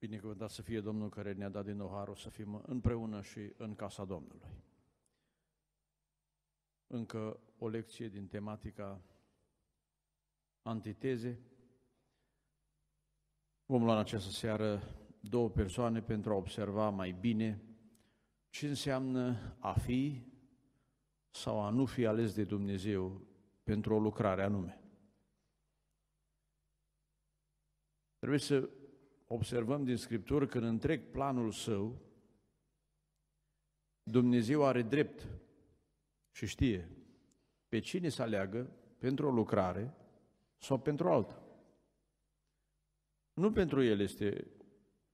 Binecuvântat să fie Domnul care ne-a dat din nou să fim împreună și în casa Domnului. Încă o lecție din tematica antiteze. Vom lua în această seară două persoane pentru a observa mai bine ce înseamnă a fi sau a nu fi ales de Dumnezeu pentru o lucrare anume. Trebuie să observăm din Scriptură că în întreg planul său, Dumnezeu are drept și știe pe cine să aleagă pentru o lucrare sau pentru alta. Nu pentru el este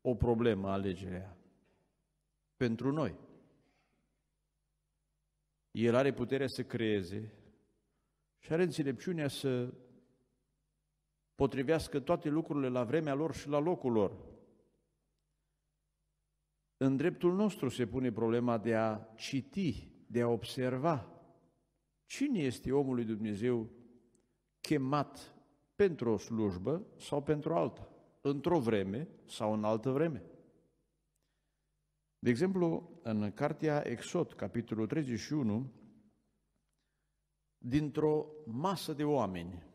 o problemă alegerea, pentru noi. El are puterea să creeze și are înțelepciunea să potrivească toate lucrurile la vremea lor și la locul lor. În dreptul nostru se pune problema de a citi, de a observa cine este omul lui Dumnezeu chemat pentru o slujbă sau pentru alta, într-o vreme sau în altă vreme. De exemplu, în cartea Exod, capitolul 31, dintr-o masă de oameni,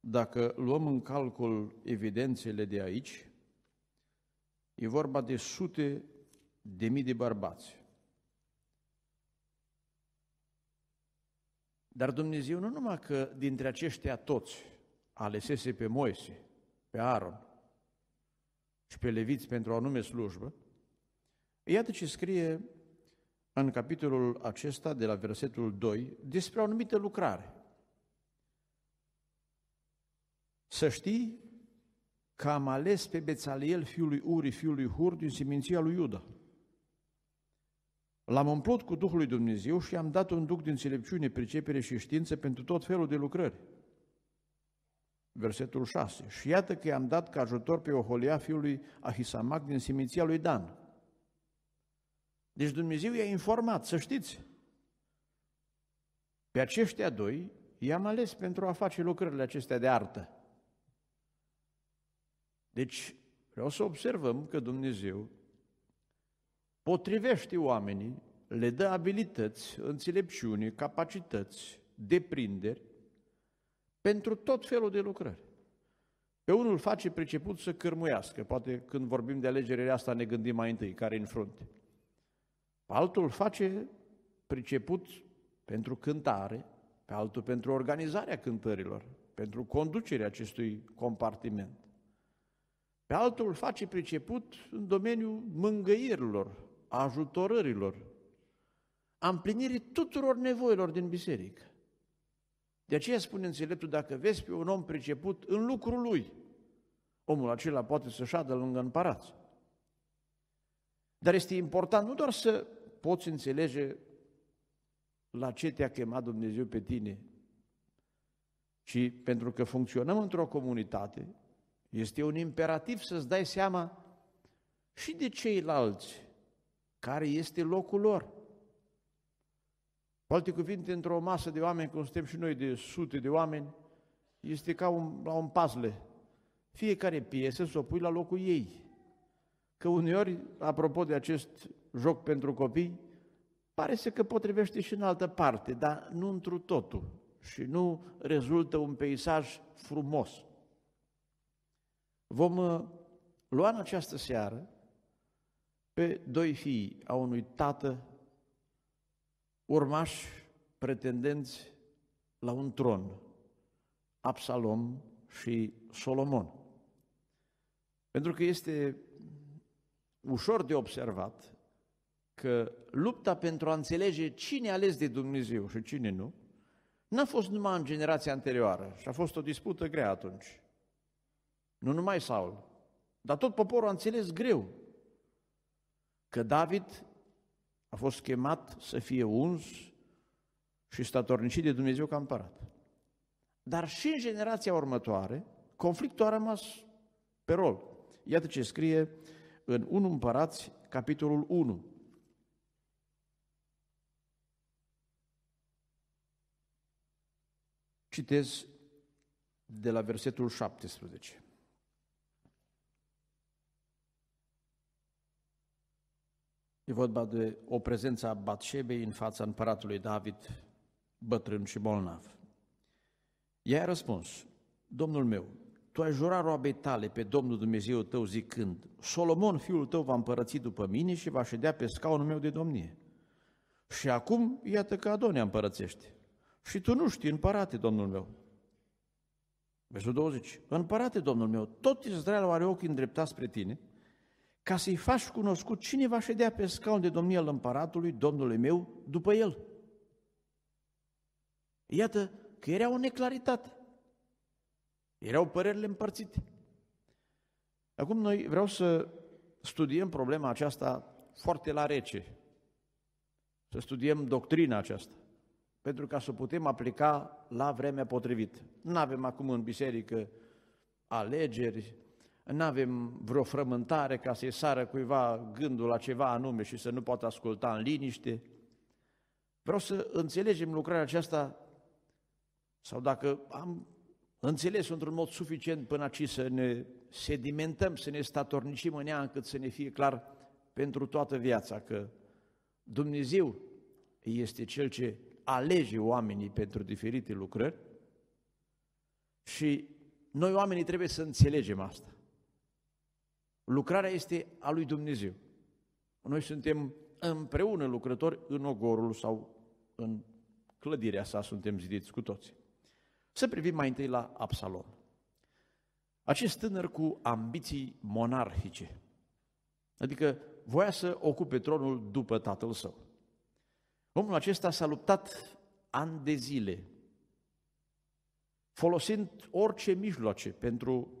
dacă luăm în calcul evidențele de aici, e vorba de sute de mii de bărbați. Dar Dumnezeu nu numai că dintre aceștia toți alesese pe Moise, pe Aaron și pe Leviți pentru o anume slujbă, iată ce scrie în capitolul acesta de la versetul 2 despre o anumită lucrare. Să știi că am ales pe Bețaliel, fiul lui Uri, fiul lui Hur, din seminția lui Iuda. L-am umplut cu Duhul lui Dumnezeu și am dat un duc din înțelepciune, pricepere și știință pentru tot felul de lucrări. Versetul 6. Și iată că i-am dat ca ajutor pe Oholia fiului Ahisamac din seminția lui Dan. Deci Dumnezeu i-a informat, să știți. Pe aceștia doi i-am ales pentru a face lucrările acestea de artă. Deci, vreau să observăm că Dumnezeu potrivește oamenii, le dă abilități, înțelepciune, capacități, deprinderi pentru tot felul de lucrări. Pe unul face priceput să cârmuiască, poate când vorbim de alegerile asta ne gândim mai întâi, care în frunte. Pe altul face priceput pentru cântare, pe altul pentru organizarea cântărilor, pentru conducerea acestui compartiment. Pe altul îl face priceput în domeniul mângăirilor, ajutorărilor, a împlinirii tuturor nevoilor din biserică. De aceea spune înțeleptul, dacă vezi pe un om priceput în lucrul lui, omul acela poate să șadă lângă împărat. Dar este important nu doar să poți înțelege la ce te-a chemat Dumnezeu pe tine, ci pentru că funcționăm într-o comunitate, este un imperativ să-ți dai seama și de ceilalți, care este locul lor. Cu alte cuvinte, într-o masă de oameni, cum suntem și noi de sute de oameni, este ca un, la un puzzle. Fiecare piesă să o pui la locul ei. Că uneori, apropo de acest joc pentru copii, pare să că potrivește și în altă parte, dar nu întru totul și nu rezultă un peisaj frumos. Vom uh, lua în această seară pe doi fii a unui tată, urmași pretendenți la un tron, Absalom și Solomon. Pentru că este ușor de observat că lupta pentru a înțelege cine ales de Dumnezeu și cine nu, n-a fost numai în generația anterioară și a fost o dispută grea atunci. Nu numai Saul, dar tot poporul a înțeles greu că David a fost chemat să fie uns și statornicit de Dumnezeu ca împărat. Dar și în generația următoare, conflictul a rămas pe rol. Iată ce scrie în 1 Împărați, capitolul 1. Citez de la versetul 17. E vorba de o prezență a Batșebei în fața împăratului David, bătrân și bolnav. Ea a răspuns, Domnul meu, tu ai jurat roabei tale pe Domnul Dumnezeu tău zicând, Solomon, fiul tău, va împărăți după mine și va ședea pe scaunul meu de domnie. Și acum, iată că Adonia împărățește. Și tu nu știi, împărate, Domnul meu. Versul 20. Împărate, Domnul meu, tot Israelul are ochii îndreptați spre tine ca să-i faci cunoscut cine va ședea pe scaun de domnie al împăratului, domnului meu, după el. Iată că era o neclaritate. Erau părerile împărțite. Acum noi vreau să studiem problema aceasta foarte la rece. Să studiem doctrina aceasta. Pentru ca să o putem aplica la vremea potrivită. Nu avem acum în biserică alegeri, nu avem vreo frământare ca să-i sară cuiva gândul la ceva anume și să nu poată asculta în liniște. Vreau să înțelegem lucrarea aceasta sau dacă am înțeles într-un mod suficient până aici să ne sedimentăm, să ne statornicim în ea încât să ne fie clar pentru toată viața că Dumnezeu este Cel ce alege oamenii pentru diferite lucrări și noi oamenii trebuie să înțelegem asta. Lucrarea este a lui Dumnezeu. Noi suntem împreună lucrători în ogorul sau în clădirea sa, suntem zidiți cu toți. Să privim mai întâi la Absalom. Acest tânăr cu ambiții monarhice, adică voia să ocupe tronul după tatăl său. Omul acesta s-a luptat ani de zile, folosind orice mijloace pentru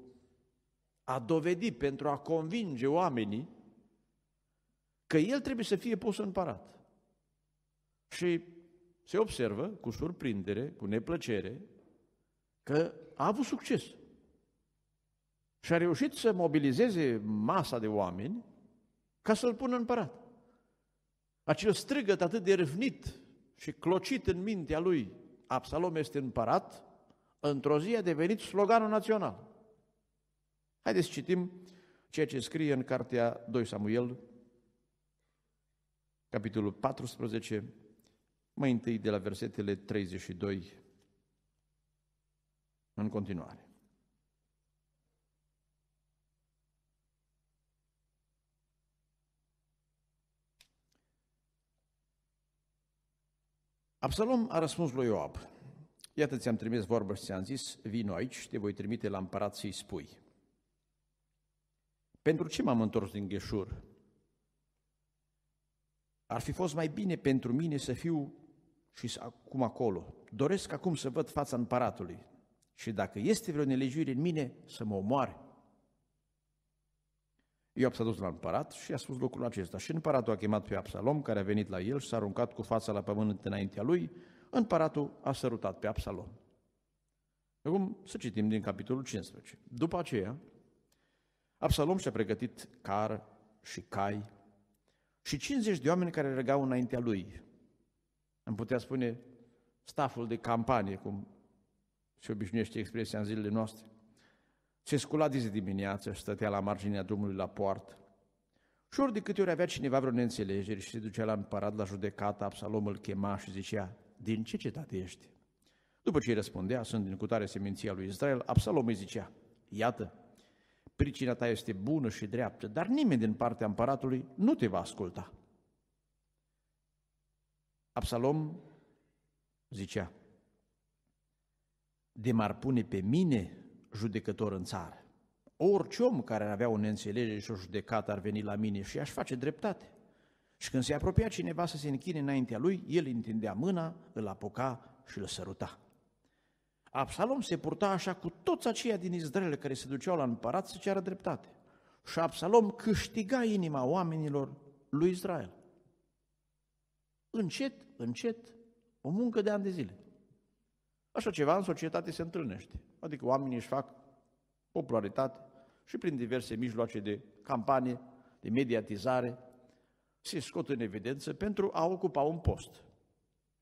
a dovedi, pentru a convinge oamenii că el trebuie să fie pus în parat. Și se observă cu surprindere, cu neplăcere, că a avut succes. Și a reușit să mobilizeze masa de oameni ca să-l pună în parat. Acel strigăt atât de râvnit și clocit în mintea lui, Absalom este împărat, într-o zi a devenit sloganul național. Haideți să citim ceea ce scrie în cartea 2 Samuel, capitolul 14, mai întâi de la versetele 32 în continuare. Absalom a răspuns lui Ioab, iată ți-am trimis vorbă și ți-am zis, vino aici, te voi trimite la împărat să-i spui. Pentru ce m-am întors din Gheșur? Ar fi fost mai bine pentru mine să fiu și acum acolo. Doresc acum să văd fața împăratului și dacă este vreo nelegiuire în mine, să mă omoare. Iop s-a dus la împărat și a spus lucrul acesta. Și împăratul a chemat pe Absalom, care a venit la el și s-a aruncat cu fața la pământ înaintea lui. Împăratul a sărutat pe Absalom. Acum să citim din capitolul 15. După aceea, Absalom și-a pregătit car și cai și 50 de oameni care regau înaintea lui. Am putea spune staful de campanie, cum se obișnuiește expresia în zilele noastre. Se scula de dimineață și stătea la marginea drumului la poartă. Și ori de câte ori avea cineva vreo neînțelegere și se ducea la împărat la judecată, Absalom îl chema și zicea, din ce cetate ești? După ce îi răspundea, sunt din cutare seminția lui Israel, Absalom îi zicea, iată, pricina ta este bună și dreaptă, dar nimeni din partea împăratului nu te va asculta. Absalom zicea, de m-ar pune pe mine judecător în țară. Orice om care ar avea o neînțelegere și o judecată ar veni la mine și aș face dreptate. Și când se apropia cineva să se închine înaintea lui, el întindea mâna, îl apuca și îl săruta. Absalom se purta așa cu toți aceia din Israel care se duceau la împărat să ceară dreptate. Și Absalom câștiga inima oamenilor lui Israel. Încet, încet, o muncă de ani de zile. Așa ceva în societate se întâlnește. Adică oamenii își fac popularitate și prin diverse mijloace de campanie, de mediatizare, se scot în evidență pentru a ocupa un post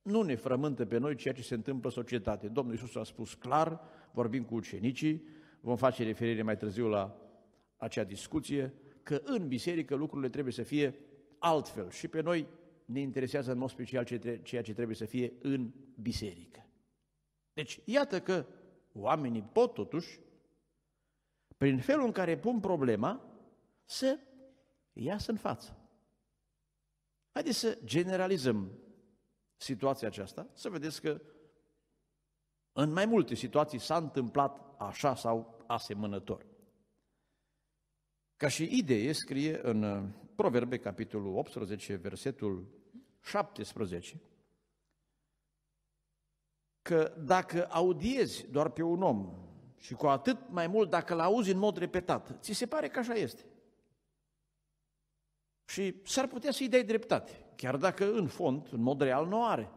nu ne frământă pe noi ceea ce se întâmplă în societate. Domnul Iisus a spus clar, vorbim cu ucenicii, vom face referire mai târziu la acea discuție, că în biserică lucrurile trebuie să fie altfel și pe noi ne interesează în mod special ceea ce trebuie să fie în biserică. Deci, iată că oamenii pot totuși, prin felul în care pun problema, să iasă în față. Haideți să generalizăm situația aceasta, să vedeți că în mai multe situații s-a întâmplat așa sau asemănător. Ca și idee scrie în uh, Proverbe, capitolul 18, versetul 17, că dacă audiezi doar pe un om și cu atât mai mult dacă l-auzi în mod repetat, ți se pare că așa este. Și s-ar putea să-i dai dreptate chiar dacă în fond, în mod real, nu are.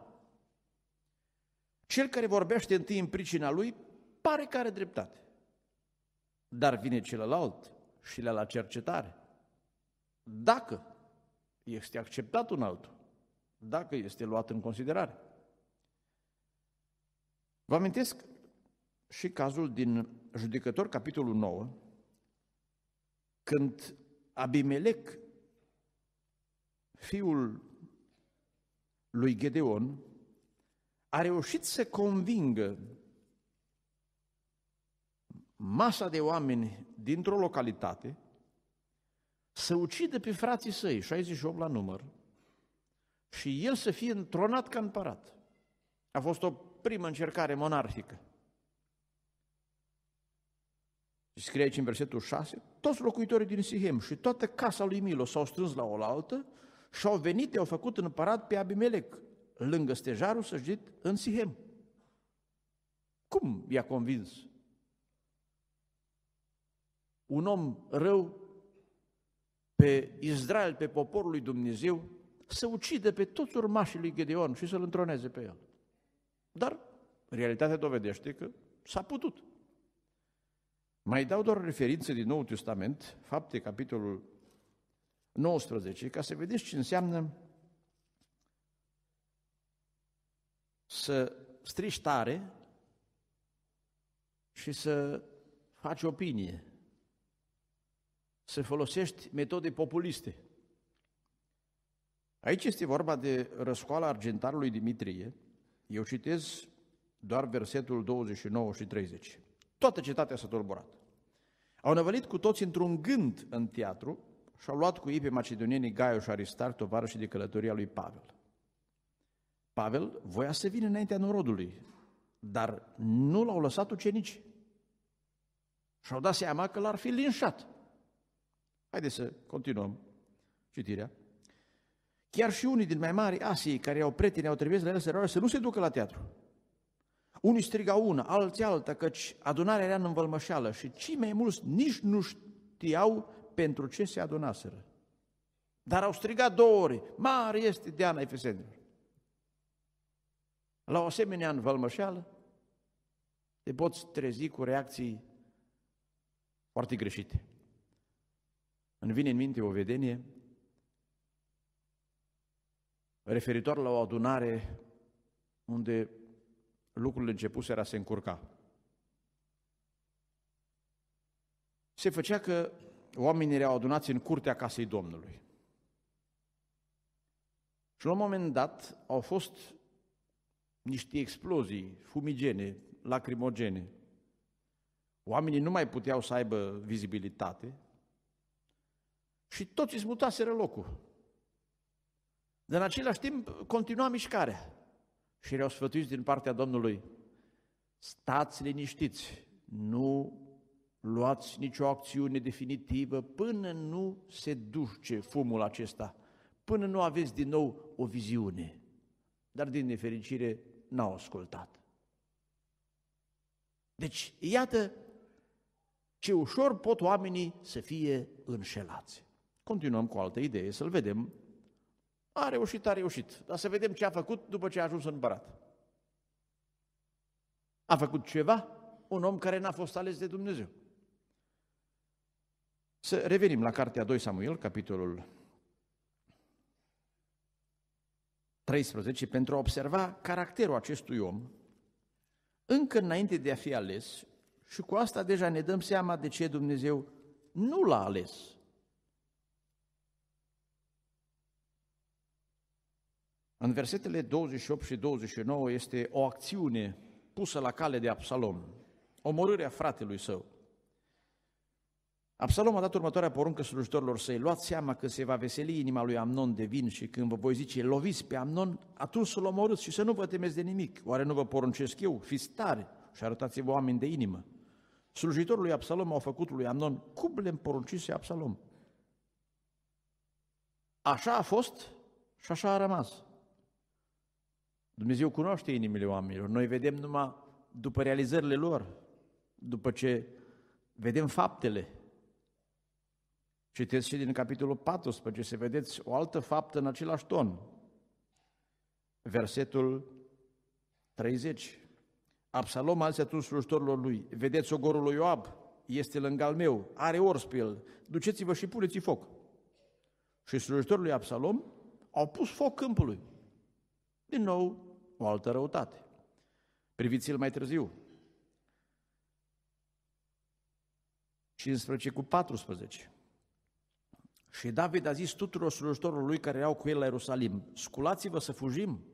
Cel care vorbește întâi în pricina lui, pare că are dreptate. Dar vine celălalt și le la cercetare. Dacă este acceptat un altul, dacă este luat în considerare. Vă amintesc și cazul din judecător, capitolul 9, când Abimelec, fiul lui Gedeon a reușit să convingă masa de oameni dintr-o localitate să ucidă pe frații săi, 68 la număr, și el să fie întronat ca împărat. A fost o primă încercare monarhică. Și scrie aici în versetul 6, toți locuitorii din Sihem și toată casa lui Milo s-au strâns la oaltă și au venit, i-au făcut împărat pe Abimelec, lângă stejarul săjit în Sihem. Cum i-a convins? Un om rău pe Israel, pe poporul lui Dumnezeu, să ucide pe toți urmașii lui Gedeon și să-l întroneze pe el. Dar realitatea dovedește că s-a putut. Mai dau doar referințe din Noul Testament, fapte capitolul 19, ca să vedeți ce înseamnă să strici tare și să faci opinie, să folosești metode populiste. Aici este vorba de răscoala argentarului Dimitrie. Eu citez doar versetul 29 și 30. Toată cetatea s-a tulburat. Au năvălit cu toți într-un gând în teatru și-au luat cu ei pe macedonienii Gaiu și Aristar, tovarășii de călătoria lui Pavel. Pavel voia să vină înaintea norodului, dar nu l-au lăsat ucenici. Și-au dat seama că l-ar fi linșat. Haideți să continuăm citirea. Chiar și unii din mai mari Asiei, care au prieteni, au trebuit la el să să nu se ducă la teatru. Unii striga una, alții alta, căci adunarea era în învălmășeală și cei mai mulți nici nu știau pentru ce se adunaseră. Dar au strigat două ori, mare este Diana Efesenilor. La o asemenea învălmășeală, te poți trezi cu reacții foarte greșite. Îmi vine în minte o vedenie referitor la o adunare unde lucrurile începuseră a se încurca. Se făcea că oamenii erau adunați în curtea casei Domnului. Și la un moment dat au fost niște explozii fumigene, lacrimogene. Oamenii nu mai puteau să aibă vizibilitate și toți îți mutaseră locul. Dar în același timp continua mișcarea. Și erau sfătuiți din partea Domnului, stați liniștiți, nu luați nicio acțiune definitivă până nu se duce fumul acesta, până nu aveți din nou o viziune. Dar din nefericire n-au ascultat. Deci, iată ce ușor pot oamenii să fie înșelați. Continuăm cu altă idee, să-l vedem. A reușit, a reușit, dar să vedem ce a făcut după ce a ajuns în împărat. A făcut ceva? Un om care n-a fost ales de Dumnezeu. Să revenim la cartea 2 Samuel, capitolul 13, pentru a observa caracterul acestui om, încă înainte de a fi ales, și cu asta deja ne dăm seama de ce Dumnezeu nu l-a ales. În versetele 28 și 29 este o acțiune pusă la cale de Absalom, omorârea fratelui său. Absalom a dat următoarea poruncă slujitorilor săi, luați seama că se va veseli inima lui Amnon de vin și când vă voi zice, loviți pe Amnon, atunci să-l omorâți și să nu vă temeți de nimic. Oare nu vă poruncesc eu? Fiți tare și arătați-vă oameni de inimă. Slujitorul lui Absalom au făcut lui Amnon cum le poruncise Absalom. Așa a fost și așa a rămas. Dumnezeu cunoaște inimile oamenilor. Noi vedem numai după realizările lor, după ce vedem faptele, Citeți și din capitolul 14, să vedeți o altă faptă în același ton. Versetul 30. Absalom a zis atunci slujitorilor lui, vedeți ogorul lui Ioab, este lângă al meu, are ors pe el, duceți-vă și puneți foc. Și slujitorul lui Absalom au pus foc câmpului. Din nou, o altă răutate. Priviți-l mai târziu. 15 cu 14. Și David a zis tuturor slujitorilor lui care erau cu el la Ierusalim, sculați-vă să fugim,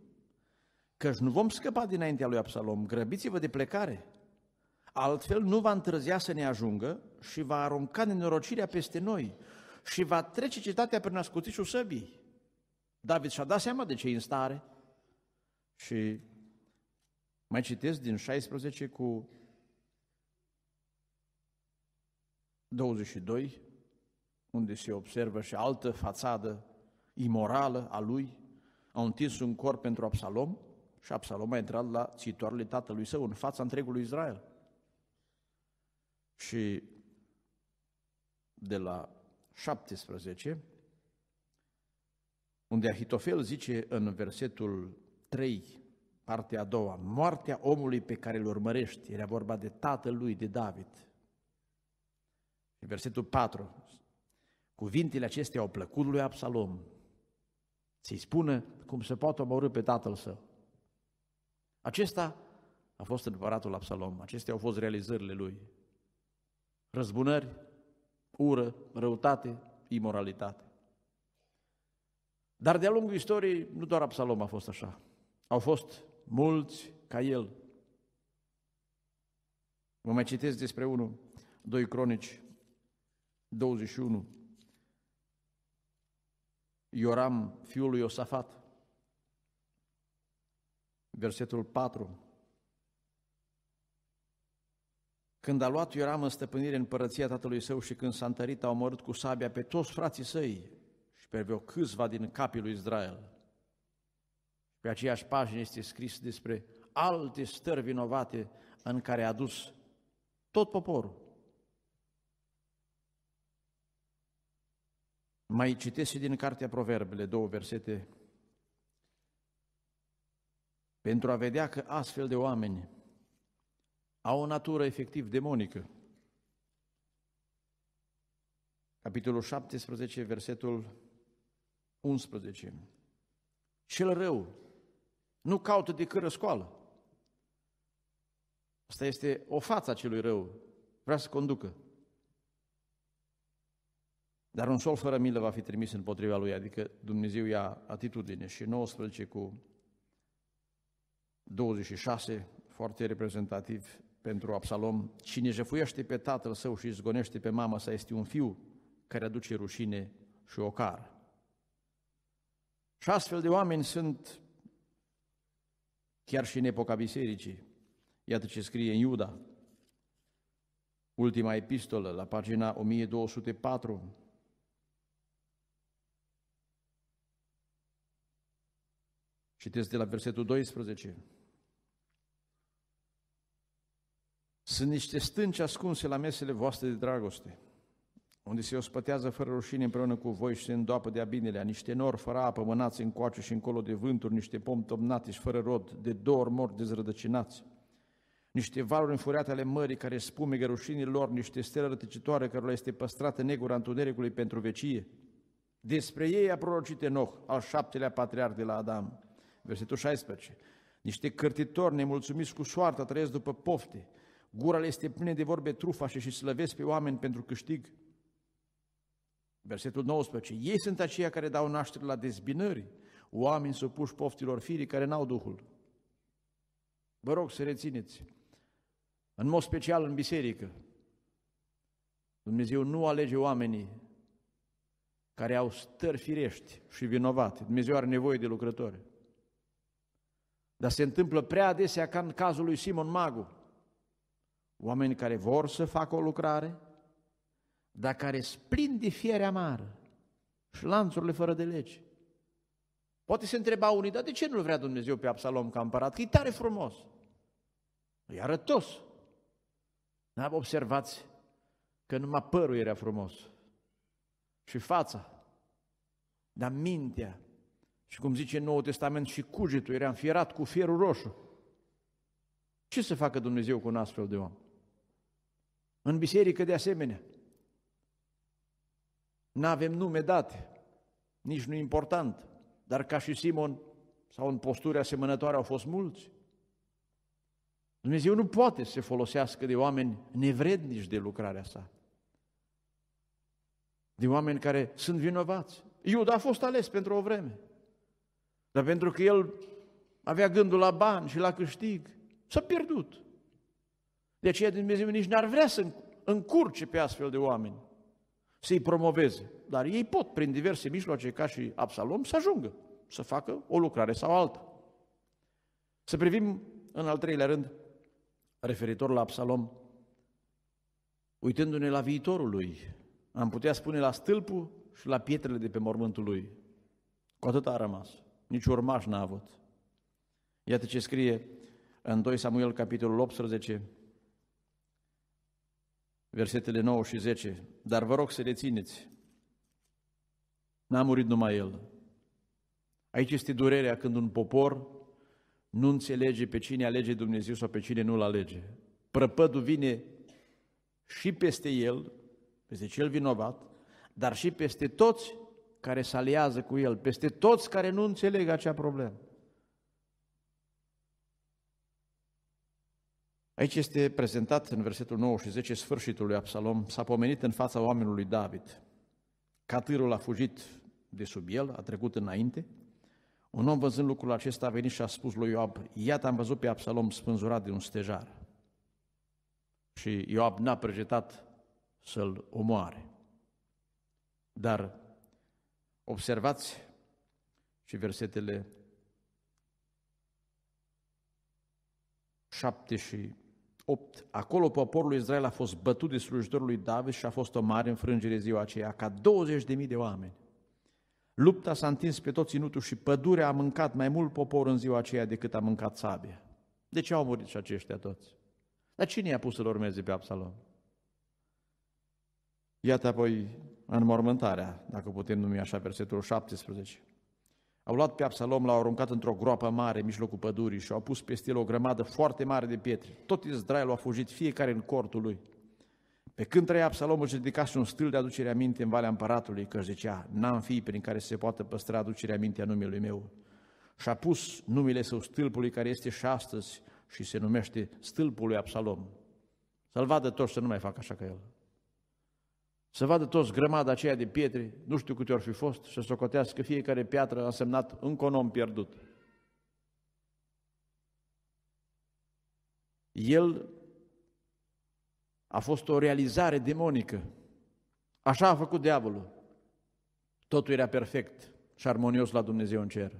căci nu vom scăpa dinaintea lui Absalom, grăbiți-vă de plecare, altfel nu va întârzia să ne ajungă și va arunca nenorocirea peste noi și va trece cetatea prin ascuțișul săbii. David și-a dat seama de ce în stare și mai citesc din 16 cu 22, unde se observă și altă fațadă imorală a lui, a întins un corp pentru Absalom și Absalom a intrat la țitoarele tatălui său în fața întregului Israel. Și de la 17, unde Ahitofel zice în versetul 3, partea a doua, moartea omului pe care îl urmărești, era vorba de tatăl lui, de David. În versetul 4, Cuvintele acestea au plăcut lui Absalom să-i spună cum se poate omorâ pe tatăl său. Acesta a fost împăratul Absalom, acestea au fost realizările lui. Răzbunări, ură, răutate, imoralitate. Dar de-a lungul istoriei, nu doar Absalom a fost așa. Au fost mulți ca el. Vă mai citesc despre unul, 2 Cronici 21, Ioram, fiul lui Iosafat. Versetul 4. Când a luat Ioram în stăpânire în părăția tatălui său și când s-a întărit, a omorât cu sabia pe toți frații săi și pe vreo câțiva din capii lui Israel. Pe aceeași pagină este scris despre alte stări vinovate în care a dus tot poporul. Mai citesc și din Cartea Proverbele, două versete, pentru a vedea că astfel de oameni au o natură efectiv demonică. Capitolul 17, versetul 11. Cel rău nu caută decât răscoală. Asta este o față a celui rău. Vrea să conducă. Dar un sol fără milă va fi trimis împotriva lui, adică Dumnezeu ia atitudine. Și 19 cu 26, foarte reprezentativ pentru Absalom, cine jefuiește pe tatăl său și izgonește pe mama sa este un fiu care aduce rușine și ocar. Și astfel de oameni sunt chiar și în epoca bisericii. Iată ce scrie în Iuda, ultima epistolă, la pagina 1204, Citesc de la versetul 12. Sunt niște stânci ascunse la mesele voastre de dragoste, unde se ospătează fără rușine împreună cu voi și se îndoapă de abinele, niște nori fără apă mânați coace și încolo de vânturi, niște pomi tomnate și fără rod, de două ori mori dezrădăcinați, niște valuri înfuriate ale mării care spume rușinii lor, niște stele rătăcitoare care le este păstrată negura întunericului pentru vecie. Despre ei a prorocit Enoch, al șaptelea patriarh de la Adam. Versetul 16. Niște cârtitori nemulțumiți cu soarta trăiesc după pofte. Gura le este plină de vorbe trufașe și slăvesc pe oameni pentru câștig. Versetul 19. Ei sunt aceia care dau naștere la dezbinări, oameni supuși poftilor firii care n-au Duhul. Vă rog să rețineți, în mod special în biserică, Dumnezeu nu alege oamenii care au stări firești și vinovate. Dumnezeu are nevoie de lucrători. Dar se întâmplă prea adesea ca în cazul lui Simon Magu. Oameni care vor să facă o lucrare, dar care splind de fiere amară și lanțurile fără de lege. Poate se întreba unii, dar de ce nu-l vrea Dumnezeu pe Absalom ca împărat? Că e tare frumos, e arătos. N-am observat că numai părul era frumos și fața, dar mintea și cum zice în Noul Testament, și cugetul era înfierat cu fierul roșu. Ce să facă Dumnezeu cu un astfel de om? În biserică, de asemenea, nu avem nume date, nici nu important, dar ca și Simon sau în posturi asemănătoare au fost mulți. Dumnezeu nu poate să se folosească de oameni nevrednici de lucrarea sa, de oameni care sunt vinovați. Iuda a fost ales pentru o vreme, dar pentru că el avea gândul la bani și la câștig, s-a pierdut. De aceea Dumnezeu nici n-ar vrea să încurce pe astfel de oameni, să-i promoveze. Dar ei pot, prin diverse mijloace, ca și Absalom, să ajungă, să facă o lucrare sau alta. Să privim, în al treilea rând, referitor la Absalom, uitându-ne la viitorul lui, am putea spune la stâlpul și la pietrele de pe mormântul lui. Cu atât a rămas nici urmaș n-a avut. Iată ce scrie în 2 Samuel, capitolul 18, versetele 9 și 10. Dar vă rog să rețineți, n-a murit numai el. Aici este durerea când un popor nu înțelege pe cine alege Dumnezeu sau pe cine nu-L alege. Prăpădul vine și peste el, peste cel vinovat, dar și peste toți care se aliază cu el, peste toți care nu înțeleg acea problemă. Aici este prezentat în versetul 9 și 10 sfârșitul lui Absalom, s-a pomenit în fața oamenilor David. Catârul a fugit de sub el, a trecut înainte. Un om văzând lucrul acesta a venit și a spus lui Ioab, iată am văzut pe Absalom spânzurat de un stejar. Și Ioab n-a pregetat să-l omoare. Dar Observați și versetele 7 și 8. Acolo poporul Israel a fost bătut de slujitorul lui David și a fost o mare înfrângere ziua aceea, ca 20.000 de oameni. Lupta s-a întins pe tot ținutul și pădurea a mâncat mai mult popor în ziua aceea decât a mâncat sabia. De ce au murit și aceștia toți? Dar cine i-a pus să-l urmeze pe Absalom? Iată apoi înmormântarea, dacă putem numi așa versetul 17. Au luat pe Absalom, l-au aruncat într-o groapă mare în mijlocul pădurii și au pus peste el o grămadă foarte mare de pietre. Tot Israelul a fugit, fiecare în cortul lui. Pe când trăia Absalom își dedicase un stil de aducere a minte în Valea Împăratului, că zicea, n-am fi prin care se poată păstra aducerea minte a numelui meu. Și a pus numele său stâlpului care este și astăzi și se numește Stâlpul lui Absalom. Să-l vadă toți să nu mai facă așa ca el. Să vadă toți grămada aceea de pietre, nu știu câte ori fi fost, să socotească fiecare piatră a semnat încă un om pierdut. El a fost o realizare demonică. Așa a făcut diavolul. Totul era perfect și armonios la Dumnezeu în cer.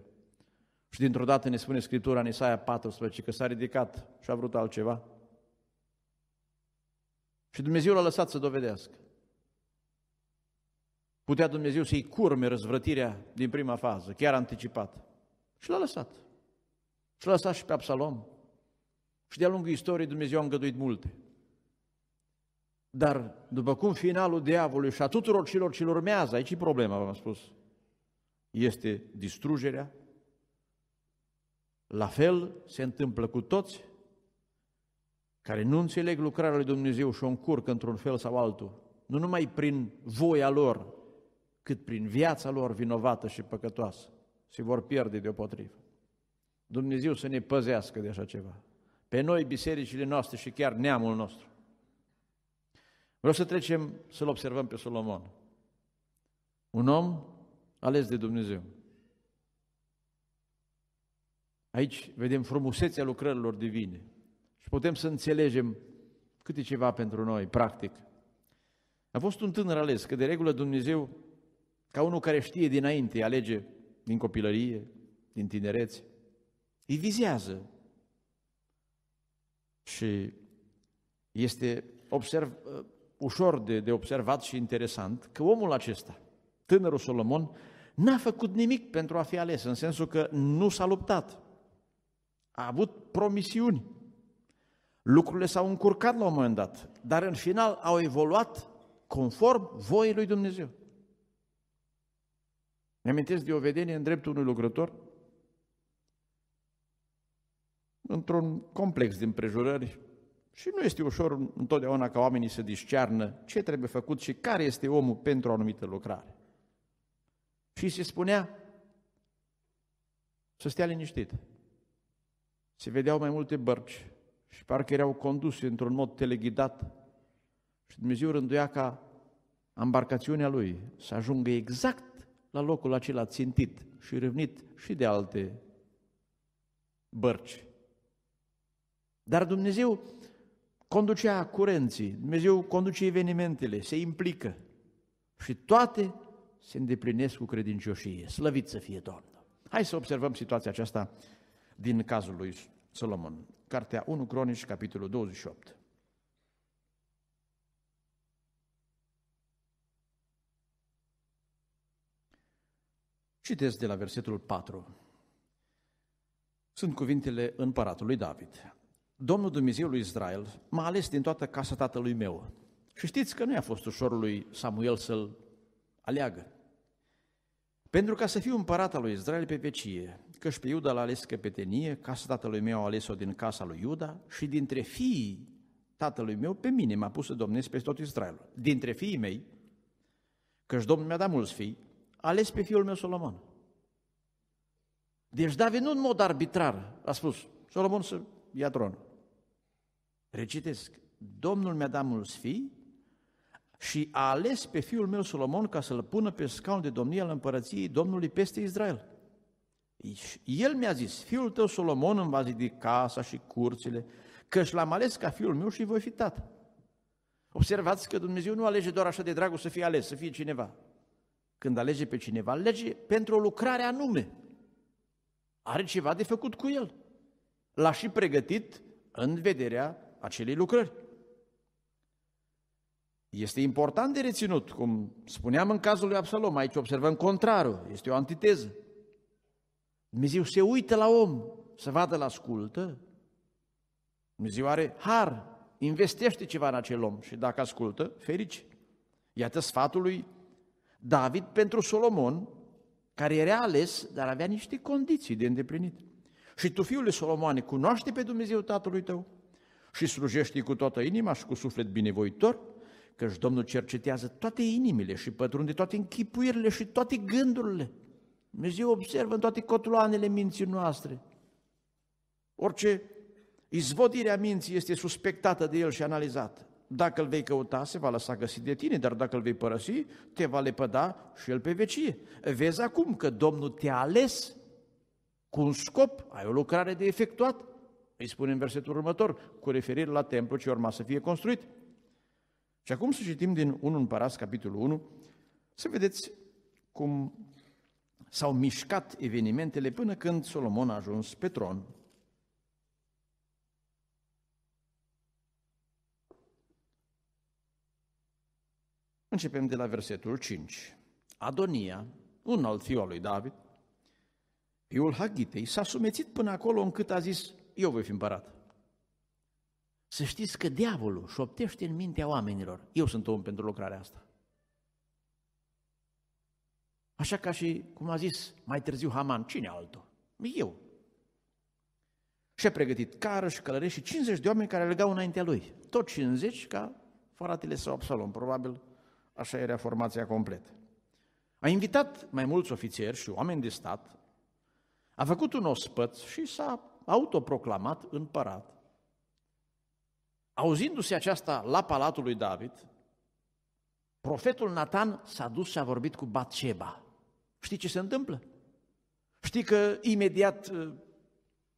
Și dintr-o dată ne spune Scriptura în Isaia 14 că s-a ridicat și a vrut altceva. Și Dumnezeu l-a lăsat să dovedească. Putea Dumnezeu să-i curme răzvrătirea din prima fază, chiar anticipat. Și l-a lăsat. Și l-a lăsat și pe Absalom. Și de-a lungul istoriei Dumnezeu a îngăduit multe. Dar după cum finalul diavolului și a tuturor celor ce urmează, aici e problema, v-am spus, este distrugerea, la fel se întâmplă cu toți care nu înțeleg lucrarea lui Dumnezeu și o încurcă într-un fel sau altul, nu numai prin voia lor, cât prin viața lor vinovată și păcătoasă se vor pierde deopotrivă. Dumnezeu să ne păzească de așa ceva. Pe noi, bisericile noastre și chiar neamul nostru. Vreau să trecem să-l observăm pe Solomon. Un om ales de Dumnezeu. Aici vedem frumusețea lucrărilor divine și putem să înțelegem câte ceva pentru noi, practic. A fost un tânăr ales, că de regulă Dumnezeu ca unul care știe dinainte, alege din copilărie, din tinerețe. Îi vizează. Și este observ, uh, ușor de, de observat și interesant că omul acesta, tânărul Solomon, n-a făcut nimic pentru a fi ales, în sensul că nu s-a luptat. A avut promisiuni. Lucrurile s-au încurcat la un moment dat, dar în final au evoluat conform voii lui Dumnezeu. Ne amintesc de o vedenie în dreptul unui lucrător, într-un complex de împrejurări și nu este ușor întotdeauna ca oamenii să discearnă ce trebuie făcut și care este omul pentru o anumită lucrare. Și se spunea să stea liniștit. Se vedeau mai multe bărci și parcă erau conduse într-un mod teleghidat și Dumnezeu rânduia ca embarcațiunea lui să ajungă exact la locul acela țintit și râvnit și de alte bărci. Dar Dumnezeu conducea curenții, Dumnezeu conduce evenimentele, se implică și toate se îndeplinesc cu credincioșie. Slăvit să fie Domnul! Hai să observăm situația aceasta din cazul lui Solomon. Cartea 1 Cronici, capitolul 28. Citesc de la versetul 4. Sunt cuvintele împăratului David. Domnul Dumnezeu lui Israel m-a ales din toată casa tatălui meu. Și știți că nu i-a fost ușor lui Samuel să-l aleagă. Pentru ca să fiu împărat al lui Israel pe vecie, căci pe Iuda l-a ales căpetenie, casa tatălui meu a ales-o din casa lui Iuda și dintre fiii tatălui meu pe mine m-a pus să domnesc pe tot Israelul. Dintre fiii mei, căci Domnul mi-a dat mulți fii, ales pe fiul meu Solomon. Deci David nu în mod arbitrar a spus, Solomon să ia tronul. Recitesc, Domnul mi-a dat mulți fii și a ales pe fiul meu Solomon ca să-l pună pe scaun de domnie al împărăției Domnului peste Israel. Deci, el mi-a zis, fiul tău Solomon îmi va de casa și curțile, și l-am ales ca fiul meu și voi fi tată. Observați că Dumnezeu nu alege doar așa de dragul să fie ales, să fie cineva. Când alege pe cineva, alege pentru o lucrare anume. Are ceva de făcut cu el. L-a și pregătit în vederea acelei lucrări. Este important de reținut, cum spuneam în cazul lui Absalom, aici observăm contrarul, este o antiteză. Dumnezeu se uită la om, să vadă la ascultă. Dumnezeu are har, investește ceva în acel om și dacă ascultă, ferici. Iată sfatul lui David pentru Solomon, care era ales, dar avea niște condiții de îndeplinit. Și tu, fiule Solomon, cunoaște pe Dumnezeu Tatălui tău și slujește cu toată inima și cu suflet binevoitor, căci Domnul cercetează toate inimile și pătrunde toate închipuirile și toate gândurile. Dumnezeu observă în toate cotloanele minții noastre. Orice a minții este suspectată de El și analizată. Dacă îl vei căuta, se va lăsa găsit de tine, dar dacă îl vei părăsi, te va lepăda și el pe vecie. Vezi acum că Domnul te-a ales cu un scop, ai o lucrare de efectuat. Îi spune în versetul următor, cu referire la templu ce urma să fie construit. Și acum să citim din 1 Împărați, capitolul 1, să vedeți cum s-au mișcat evenimentele până când Solomon a ajuns pe tron. Începem de la versetul 5. Adonia, un alt fiu al lui David, fiul Hagitei, s-a sumețit până acolo încât a zis, eu voi fi împărat. Să știți că diavolul șoptește în mintea oamenilor, eu sunt om pentru lucrarea asta. Așa ca și, cum a zis mai târziu Haman, cine altul? Eu. Și-a pregătit cară și călărești și 50 de oameni care legau înaintea lui. Tot 50 ca fratele sau Absalom, probabil Așa era formația completă. A invitat mai mulți ofițeri și oameni de stat, a făcut un ospăț și s-a autoproclamat împărat. Auzindu-se aceasta la palatul lui David, profetul Nathan s-a dus și a vorbit cu Batșeba. Știi ce se întâmplă? Știi că imediat uh,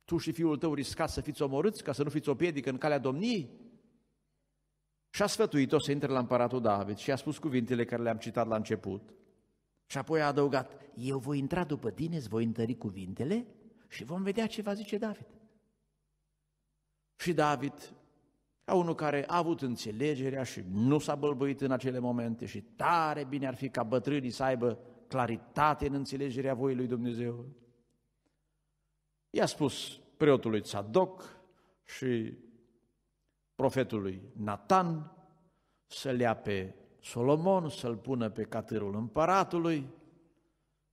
tu și fiul tău riscați să fiți omorâți ca să nu fiți o piedică în calea domniei? și a sfătuit-o să intre la împăratul David și a spus cuvintele care le-am citat la început. Și apoi a adăugat, eu voi intra după tine, îți voi întări cuvintele și vom vedea ce va zice David. Și David, ca unul care a avut înțelegerea și nu s-a bălbuit în acele momente și tare bine ar fi ca bătrânii să aibă claritate în înțelegerea voii lui Dumnezeu, i-a spus preotului Țadoc și profetului Natan, să-l ia pe Solomon, să-l pună pe catârul împăratului,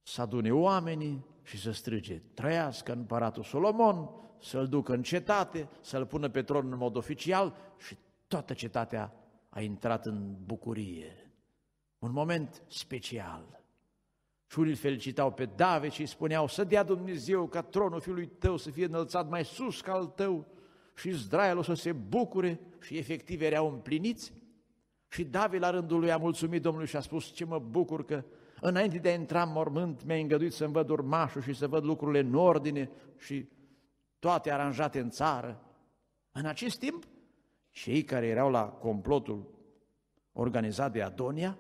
să adune oamenii și să strige, trăiască împăratul Solomon, să-l ducă în cetate, să-l pună pe tron în mod oficial și toată cetatea a intrat în bucurie. Un moment special. Și unii felicitau pe David și îi spuneau să dea Dumnezeu ca tronul fiului tău să fie înălțat mai sus ca al tău și Israel o să se bucure și efectiv erau împliniți. Și David la rândul lui a mulțumit Domnului și a spus, ce mă bucur că înainte de a intra în mormânt mi-a îngăduit să-mi văd urmașul și să văd lucrurile în ordine și toate aranjate în țară. În acest timp, cei care erau la complotul organizat de Adonia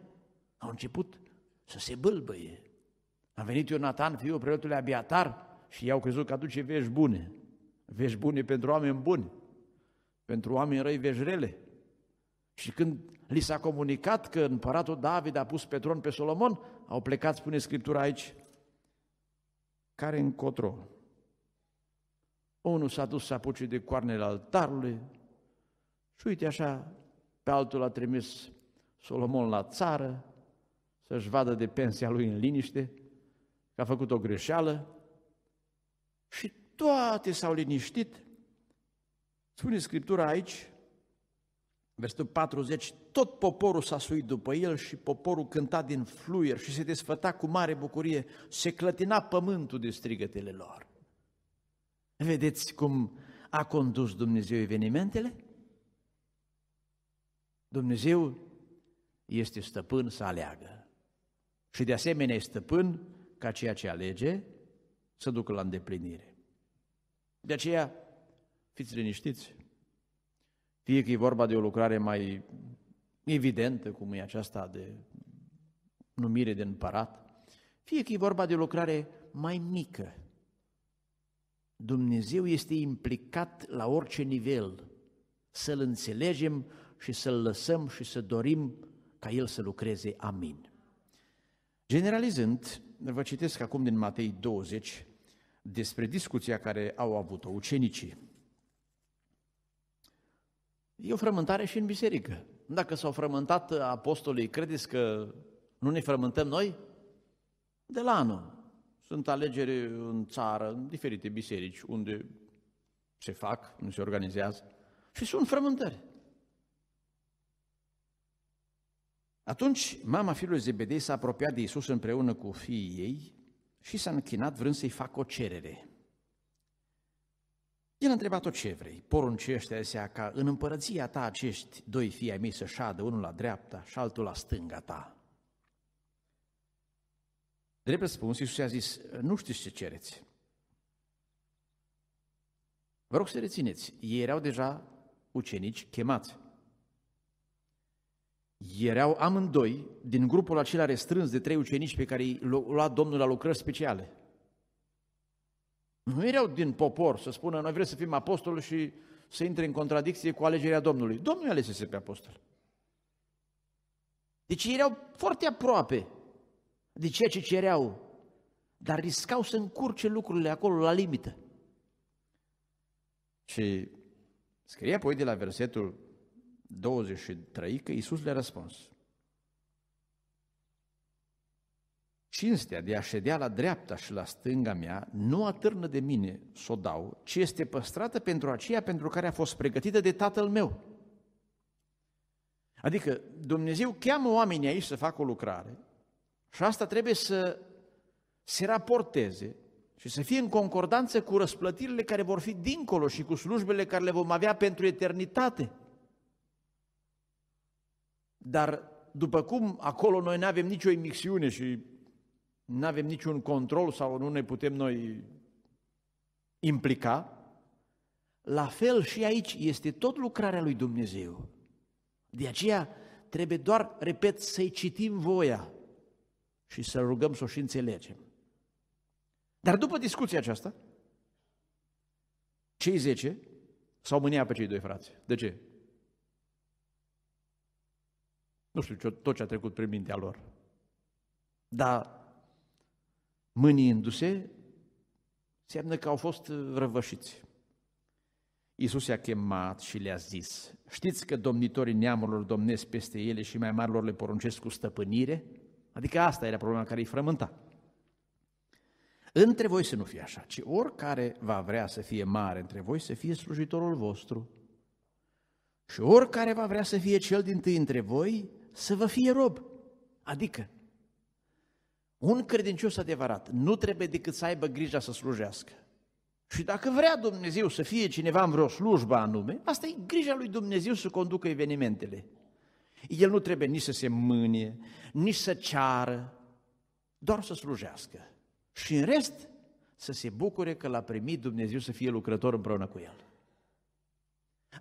au început să se bâlbăie. A venit Ionatan, fiul preotului Abiatar, și i-au crezut că aduce vești bune. Vești bune pentru oameni buni, pentru oameni răi vești rele. Și când li s-a comunicat că împăratul David a pus pe tron pe Solomon, au plecat, spune Scriptura aici, care încotro. Unul s-a dus să apuce de coarnele altarului și uite așa, pe altul a trimis Solomon la țară să-și vadă de pensia lui în liniște, că a făcut o greșeală și toate s-au liniștit. Spune Scriptura aici, versetul 40, tot poporul s-a suit după el și poporul cânta din fluier și se desfăta cu mare bucurie, se clătina pământul de strigătele lor. Vedeți cum a condus Dumnezeu evenimentele? Dumnezeu este stăpân să aleagă. Și de asemenea e stăpân ca ceea ce alege să ducă la îndeplinire. De aceea, fiți liniștiți, fie că e vorba de o lucrare mai evidentă, cum e aceasta de numire de împărat, fie că e vorba de o lucrare mai mică. Dumnezeu este implicat la orice nivel, să-L înțelegem și să-L lăsăm și să dorim ca El să lucreze. Amin. Generalizând, vă citesc acum din Matei 20, despre discuția care au avut-o ucenicii. E o frământare și în biserică. Dacă s-au frământat uh, apostolii, credeți că nu ne frământăm noi? De la anul. Sunt alegeri în țară, în diferite biserici, unde se fac, nu se organizează. Și sunt frământări. Atunci, mama fiului Zebedei s-a apropiat de Isus împreună cu fiii ei și s-a închinat vrând să-i facă o cerere. El a întrebat-o ce vrei, poruncește-a ca în împărăția ta acești doi fii ai mei să șadă, unul la dreapta și altul la stânga ta. Drept răspuns, Iisus i-a zis, nu știți ce cereți. Vă rog să rețineți, ei erau deja ucenici chemați erau amândoi din grupul acela restrâns de trei ucenici pe care i-a luat Domnul la lucrări speciale. Nu erau din popor să spună, noi vrem să fim apostoli și să intre în contradicție cu alegerea Domnului. Domnul alesese pe apostol. Deci erau foarte aproape de ceea ce cereau, dar riscau să încurce lucrurile acolo la limită. Și scrie apoi de la versetul 23 că Iisus le-a răspuns. Cinstea de a ședea la dreapta și la stânga mea nu atârnă de mine să o dau, ci este păstrată pentru aceea pentru care a fost pregătită de Tatăl meu. Adică Dumnezeu cheamă oamenii aici să facă o lucrare și asta trebuie să se raporteze și să fie în concordanță cu răsplătirile care vor fi dincolo și cu slujbele care le vom avea pentru eternitate. Dar după cum acolo noi nu avem nicio imixiune și nu avem niciun control sau nu ne putem noi implica, la fel și aici este tot lucrarea lui Dumnezeu. De aceea trebuie doar, repet, să-i citim voia și să rugăm să o și înțelegem. Dar după discuția aceasta, cei zece s-au mâniat pe cei doi frați. De ce? Nu știu ce, tot ce a trecut prin mintea lor. Dar mâniindu-se, înseamnă că au fost uh, răvășiți. Iisus i-a chemat și le-a zis, știți că domnitorii neamurilor domnesc peste ele și mai marilor le poruncesc cu stăpânire? Adică asta era problema care îi frământa. Între voi să nu fie așa, ci oricare va vrea să fie mare între voi să fie slujitorul vostru. Și oricare va vrea să fie cel din tâi între voi să vă fie rob. Adică, un credincios adevărat nu trebuie decât să aibă grija să slujească. Și dacă vrea Dumnezeu să fie cineva în vreo slujbă anume, asta e grija lui Dumnezeu să conducă evenimentele. El nu trebuie nici să se mânie, nici să ceară, doar să slujească. Și în rest, să se bucure că l-a primit Dumnezeu să fie lucrător împreună cu el.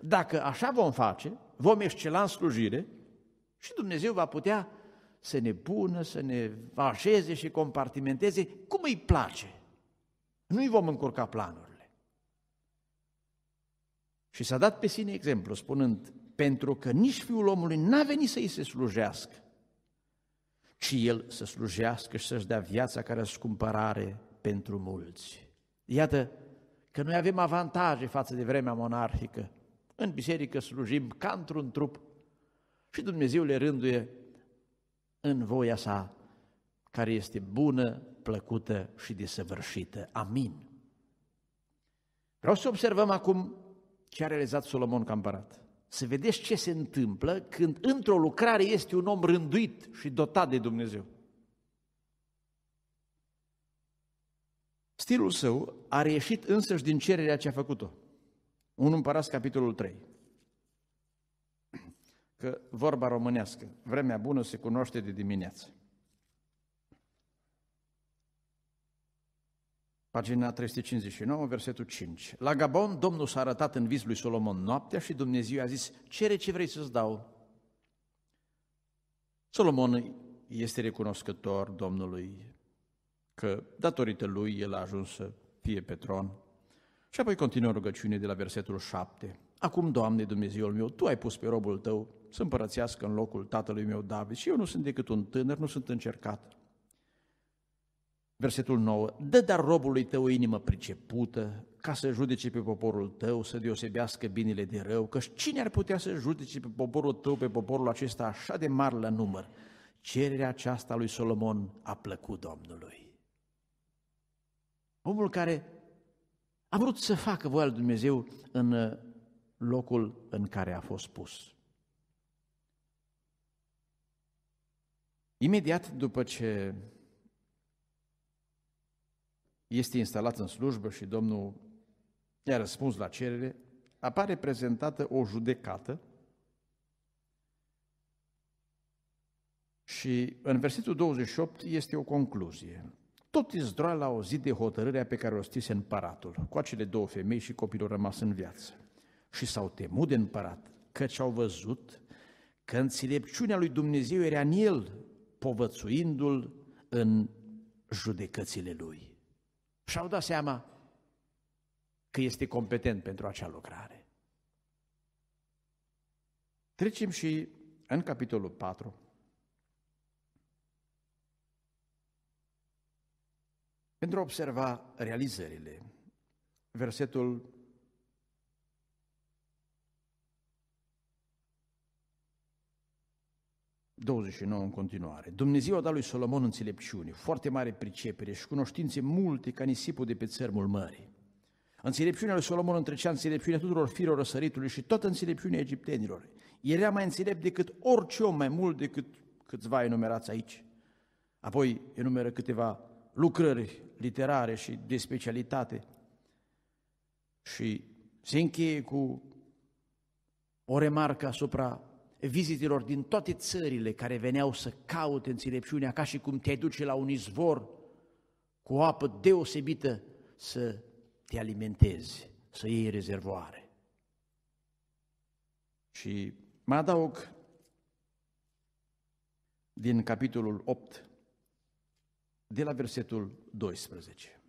Dacă așa vom face, vom excela în slujire, și Dumnezeu va putea să ne pună, să ne așeze și compartimenteze cum îi place. Nu-i vom încurca planurile. Și s-a dat pe sine exemplu, spunând, pentru că nici Fiul omului n-a venit să îi se slujească, ci El să slujească și să-și dea viața care scumpărare pentru mulți. Iată că noi avem avantaje față de vremea monarhică. În biserică slujim ca într-un trup și Dumnezeu le rânduie în voia sa, care este bună, plăcută și desăvârșită. Amin. Vreau să observăm acum ce a realizat Solomon ca împărat. Să vedeți ce se întâmplă când într-o lucrare este un om rânduit și dotat de Dumnezeu. Stilul său a reieșit însăși din cererea ce a făcut-o. 1 Împărați, capitolul 3 că vorba românească, vremea bună se cunoaște de dimineață. Pagina 359, versetul 5. La Gabon, Domnul s-a arătat în vis lui Solomon noaptea și Dumnezeu a zis, cere ce vrei să-ți dau. Solomon este recunoscător Domnului că, datorită lui, el a ajuns să fie pe tron. Și apoi continuă rugăciunea de la versetul 7. Acum, Doamne Dumnezeul meu, Tu ai pus pe robul Tău să împărățească în locul tatălui meu David și eu nu sunt decât un tânăr, nu sunt încercat. Versetul 9. Dă dar robului tău o inimă pricepută, ca să judece pe poporul tău, să deosebească binele de rău, că cine ar putea să judece pe poporul tău, pe poporul acesta așa de mare la număr? Cererea aceasta lui Solomon a plăcut Domnului. Omul care a vrut să facă voia lui Dumnezeu în locul în care a fost pus. Imediat după ce este instalat în slujbă și Domnul i-a răspuns la cerere, apare prezentată o judecată și în versetul 28 este o concluzie. Tot Izrael a auzit de hotărârea pe care o stise în paratul, cu acele două femei și copilul rămas în viață și s-au temut de împărat, căci au văzut că înțelepciunea lui Dumnezeu era în el, povățuindu-l în judecățile lui. Și au dat seama că este competent pentru acea lucrare. Trecem și în capitolul 4. Pentru a observa realizările, versetul 29 în continuare. Dumnezeu a dat lui Solomon înțelepciune, foarte mare pricepere și cunoștințe multe ca nisipul de pe țărmul mării. Înțelepciunea lui Solomon întrecea înțelepciunea tuturor firor răsăritului și tot înțelepciunea egiptenilor. Era mai înțelept decât orice om, mai mult decât câțiva enumerați aici. Apoi enumeră câteva lucrări literare și de specialitate și se încheie cu o remarcă asupra vizitelor din toate țările care veneau să caute înțelepciunea, ca și cum te duce la un izvor cu o apă deosebită să te alimentezi, să iei rezervoare. Și mă adaug din capitolul 8, de la versetul 12.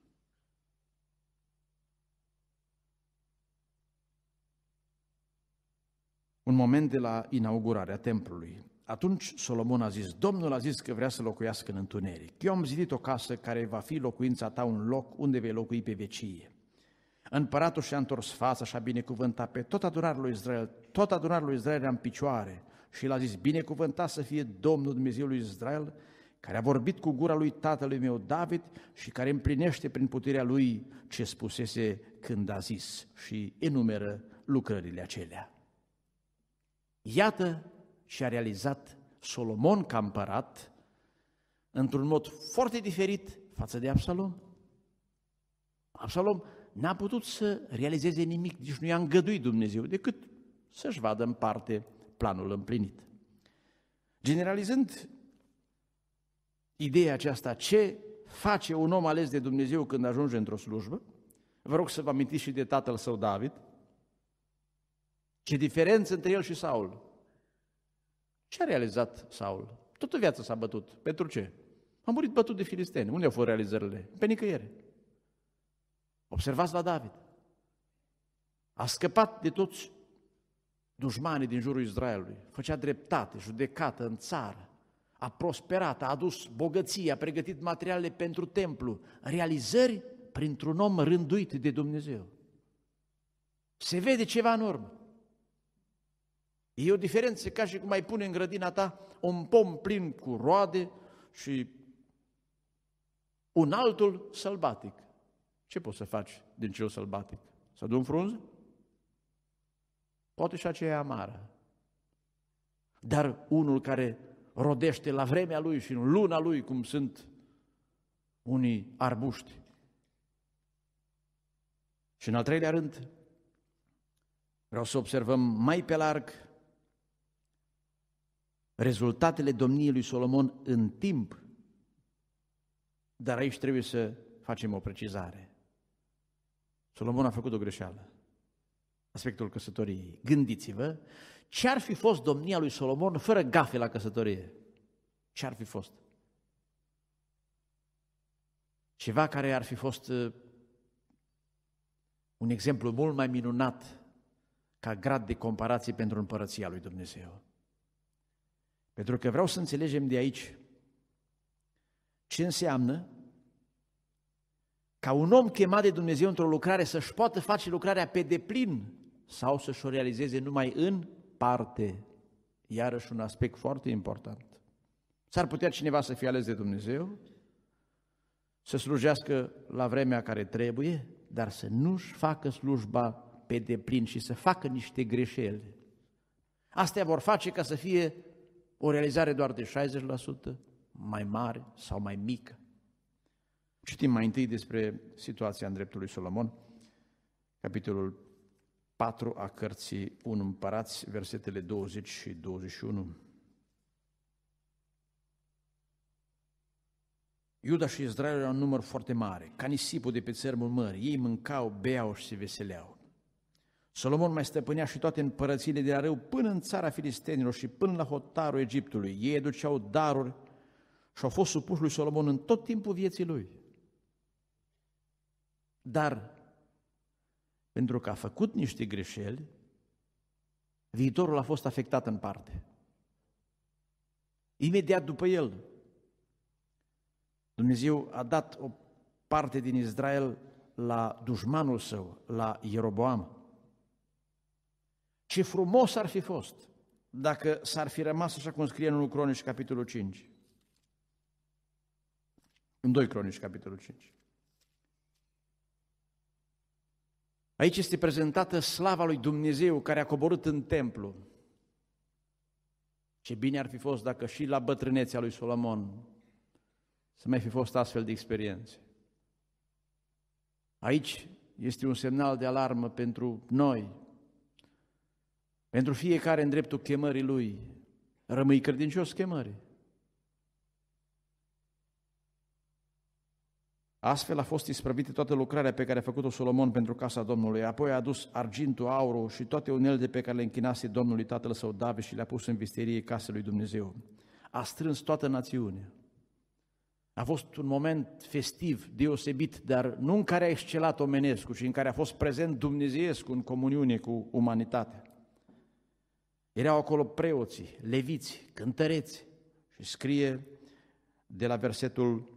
un moment de la inaugurarea templului. Atunci Solomon a zis, Domnul a zis că vrea să locuiască în întuneric. Eu am zidit o casă care va fi locuința ta, un loc unde vei locui pe vecie. Împăratul și-a întors fața și a binecuvântat pe tot adunarul lui Israel, tot adunarul lui Israel era în picioare și l-a zis, binecuvântat să fie Domnul Dumnezeu lui Israel, care a vorbit cu gura lui tatălui meu David și care împlinește prin puterea lui ce spusese când a zis și enumeră lucrările acelea. Iată ce a realizat Solomon ca împărat într-un mod foarte diferit față de Absalom. Absalom n-a putut să realizeze nimic, nici nu i-a îngăduit Dumnezeu, decât să-și vadă în parte planul împlinit. Generalizând ideea aceasta, ce face un om ales de Dumnezeu când ajunge într-o slujbă, vă rog să vă amintiți și de tatăl său David, ce diferență între el și Saul. Ce a realizat Saul? Toată viața s-a bătut. Pentru ce? A murit bătut de filisteni. Unde au fost realizările? Pe nicăieri. Observați la David. A scăpat de toți dușmanii din jurul Israelului. Făcea dreptate, judecată în țară. A prosperat, a adus bogăție, a pregătit materiale pentru templu. Realizări printr-un om rânduit de Dumnezeu. Se vede ceva în urmă. E o diferență ca și cum ai pune în grădina ta un pom plin cu roade și un altul sălbatic. Ce poți să faci din cel sălbatic? Să adun frunze? Poate și aceea amară. Dar unul care rodește la vremea lui și în luna lui, cum sunt unii arbuști. Și în al treilea rând, vreau să observăm mai pe larg rezultatele domniei lui Solomon în timp, dar aici trebuie să facem o precizare. Solomon a făcut o greșeală, aspectul căsătoriei. Gândiți-vă ce ar fi fost domnia lui Solomon fără gafe la căsătorie. Ce ar fi fost? Ceva care ar fi fost uh, un exemplu mult mai minunat ca grad de comparație pentru împărăția lui Dumnezeu. Pentru că vreau să înțelegem de aici ce înseamnă ca un om chemat de Dumnezeu într-o lucrare să-și poată face lucrarea pe deplin sau să-și o realizeze numai în parte. Iarăși un aspect foarte important. S-ar putea cineva să fie ales de Dumnezeu, să slujească la vremea care trebuie, dar să nu-și facă slujba pe deplin și să facă niște greșeli. Astea vor face ca să fie o realizare doar de 60%, mai mare sau mai mică. Citim mai întâi despre situația în dreptul lui Solomon, capitolul 4 a cărții 1 împărați, versetele 20 și 21. Iuda și Israel erau un număr foarte mare, ca nisipul de pe țărmul mării. Ei mâncau, beau și se veseleau. Solomon mai stăpânea și toate împărățiile de la râu până în țara filistenilor și până la hotarul Egiptului. Ei duceau daruri și au fost supuși lui Solomon în tot timpul vieții lui. Dar, pentru că a făcut niște greșeli, viitorul a fost afectat în parte. Imediat după el, Dumnezeu a dat o parte din Israel la dușmanul său, la Ieroboam. Ce frumos ar fi fost dacă s-ar fi rămas așa cum scrie în 1 Cronici, capitolul 5. În 2 Cronici, capitolul 5. Aici este prezentată slava lui Dumnezeu care a coborât în templu. Ce bine ar fi fost dacă și la bătrânețea lui Solomon să mai fi fost astfel de experiențe. Aici este un semnal de alarmă pentru noi, pentru fiecare în dreptul chemării lui, rămâi credincios chemării. Astfel a fost isprăvită toată lucrarea pe care a făcut-o Solomon pentru casa Domnului. Apoi a adus argintul, aurul și toate unelte pe care le închinase Domnului tatăl său David și le-a pus în visterie casei lui Dumnezeu. A strâns toată națiunea. A fost un moment festiv, deosebit, dar nu în care a excelat omenescul, ci în care a fost prezent Dumnezeiescu în comuniune cu umanitatea. Erau acolo preoții, leviți, cântăreți și scrie de la versetul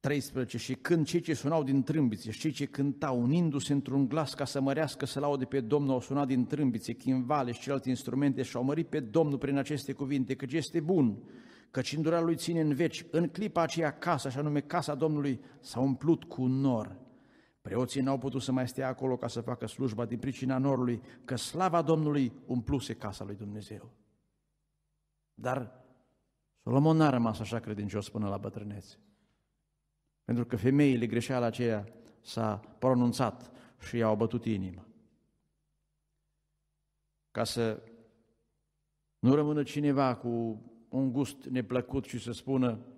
13 și când cei ce sunau din trâmbițe și cei ce cântau, unindu-se într-un glas ca să mărească să laude pe Domnul, au sunat din trâmbițe, chimvale și celelalte instrumente și au mărit pe Domnul prin aceste cuvinte, căci este bun, căci îndura lui ține în veci. În clipa aceea casa, și anume casa Domnului, s-a umplut cu nor. Preoții n-au putut să mai stea acolo ca să facă slujba din pricina norului, că slava Domnului umpluse casa lui Dumnezeu. Dar Solomon n-a rămas așa credincios până la bătrânețe. Pentru că femeile greșeala aceea s-a pronunțat și i-au bătut inima. Ca să nu rămână cineva cu un gust neplăcut și să spună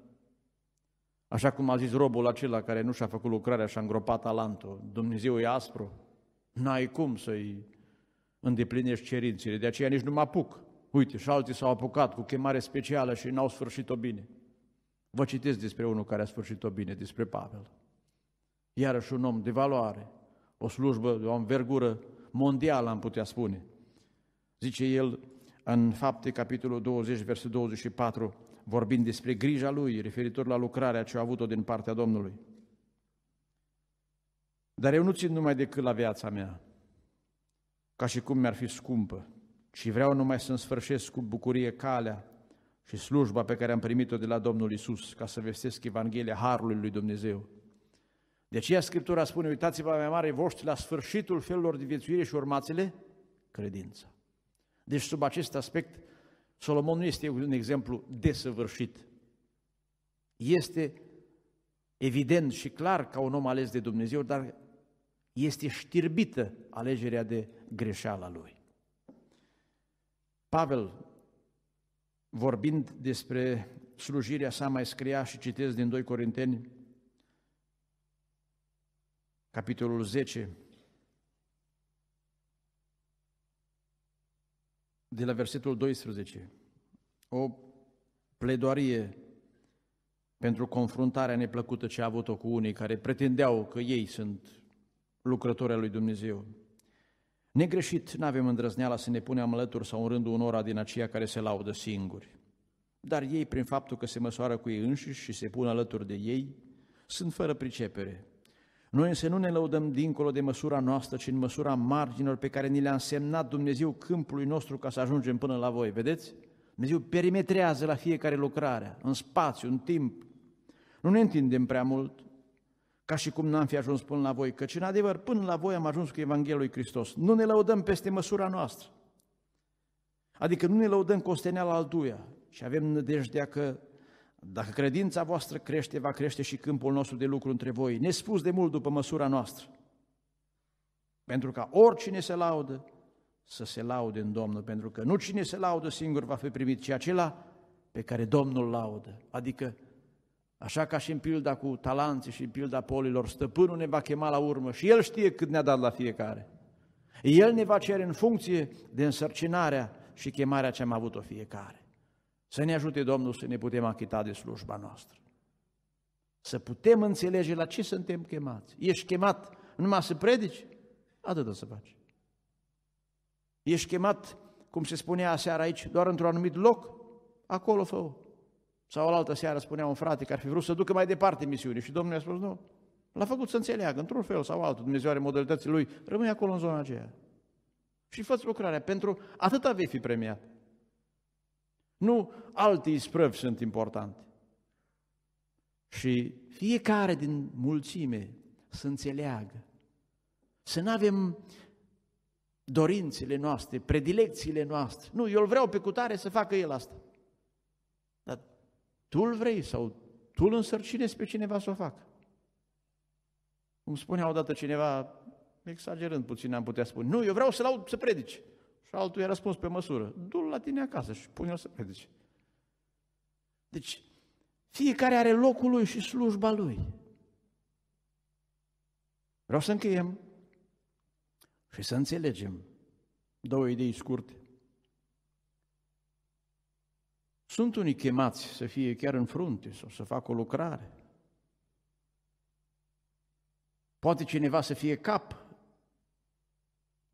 Așa cum a zis robul acela care nu și-a făcut lucrarea și-a îngropat talentul, Dumnezeu e aspru, n-ai cum să-i îndeplinești cerințele, de aceea nici nu mă apuc. Uite, și alții s-au apucat cu chemare specială și n-au sfârșit-o bine. Vă citesc despre unul care a sfârșit-o bine, despre Pavel. Iarăși un om de valoare, o slujbă o învergură mondială, am putea spune. Zice el în Fapte, capitolul 20, versetul 24, vorbind despre grija lui referitor la lucrarea ce a avut-o din partea Domnului. Dar eu nu țin numai decât la viața mea, ca și cum mi-ar fi scumpă, ci vreau numai să-mi sfârșesc cu bucurie calea și slujba pe care am primit-o de la Domnul Isus, ca să vestesc Evanghelia Harului lui Dumnezeu. De aceea Scriptura spune, uitați-vă mai mare voștri la sfârșitul felurilor de viețuire și urmațele, credință. credința. Deci sub acest aspect Solomon nu este un exemplu desăvârșit. Este evident și clar ca un om ales de Dumnezeu, dar este știrbită alegerea de greșeala lui. Pavel, vorbind despre slujirea sa, mai scria și citesc din 2 Corinteni, capitolul 10, de la versetul 12, o pledoarie pentru confruntarea neplăcută ce a avut-o cu unii care pretindeau că ei sunt lucrători al lui Dumnezeu. Negreșit, nu avem îndrăzneala să ne punem alături sau în rândul unora din aceia care se laudă singuri. Dar ei, prin faptul că se măsoară cu ei înșiși și se pun alături de ei, sunt fără pricepere, noi însă nu ne lăudăm dincolo de măsura noastră, ci în măsura marginilor pe care ni le-a însemnat Dumnezeu câmpului nostru ca să ajungem până la voi, vedeți? Dumnezeu perimetrează la fiecare lucrare, în spațiu, în timp. Nu ne întindem prea mult, ca și cum n-am fi ajuns până la voi, căci în adevăr până la voi am ajuns cu Evanghelia lui Hristos. Nu ne lăudăm peste măsura noastră. Adică nu ne lăudăm cu osteneala altuia și avem nădejdea că dacă credința voastră crește, va crește și câmpul nostru de lucru între voi, nespus de mult după măsura noastră. Pentru ca oricine se laudă, să se laude în Domnul, pentru că nu cine se laudă singur va fi primit, ci acela pe care Domnul laudă. Adică, așa ca și în pilda cu talanții și în pilda polilor, stăpânul ne va chema la urmă și el știe cât ne-a dat la fiecare. El ne va cere în funcție de însărcinarea și chemarea ce am avut-o fiecare. Să ne ajute Domnul să ne putem achita de slujba noastră. Să putem înțelege la ce suntem chemați. Ești chemat numai să predici? Atât să faci. Ești chemat, cum se spunea aseară aici, doar într-un anumit loc? Acolo fă -o. Sau altă seară spunea un frate care ar fi vrut să ducă mai departe misiune și Domnul i-a spus nu. L-a făcut să înțeleagă, într-un fel sau altul, Dumnezeu are modalității lui, rămâi acolo în zona aceea. Și fă lucrarea, pentru atâta vei fi premiat. Nu alte isprăvi sunt importante. Și fiecare din mulțime să înțeleagă, să nu avem dorințele noastre, predilecțiile noastre. Nu, eu îl vreau pe cutare să facă el asta. Dar tu îl vrei sau tu îl însărcinezi pe cineva să o facă. Cum spunea odată cineva, exagerând puțin am putea spune, nu, eu vreau să-l aud să predice. Și altul i-a răspuns pe măsură. Du-l la tine acasă și pune-l să predice. Deci, fiecare are locul lui și slujba lui. Vreau să încheiem și să înțelegem două idei scurte. Sunt unii chemați să fie chiar în frunte sau să facă o lucrare. Poate cineva să fie cap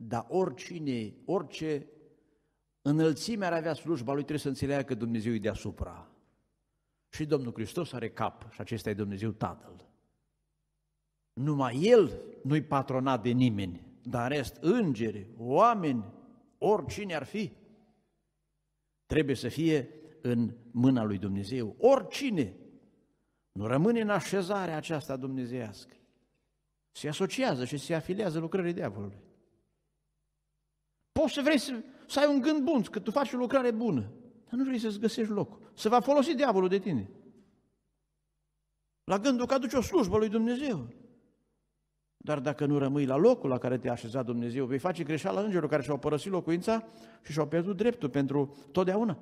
dar oricine, orice înălțime ar avea slujba lui, trebuie să înțeleagă că Dumnezeu e deasupra. Și Domnul Hristos are cap și acesta e Dumnezeu Tatăl. Numai El nu-i patronat de nimeni, dar rest, îngeri, oameni, oricine ar fi, trebuie să fie în mâna lui Dumnezeu. Oricine nu rămâne în așezarea aceasta dumnezeiască. Se asociază și se afiliază lucrării diavolului. Poți să vrei să, să ai un gând bun, că tu faci o lucrare bună, dar nu vrei să-ți găsești locul. Să va folosi diavolul de tine. La gândul că aduci o slujbă lui Dumnezeu. Dar dacă nu rămâi la locul la care te-a așezat Dumnezeu, vei face greșeala îngerul care și-au părăsit locuința și și-au pierdut dreptul pentru totdeauna.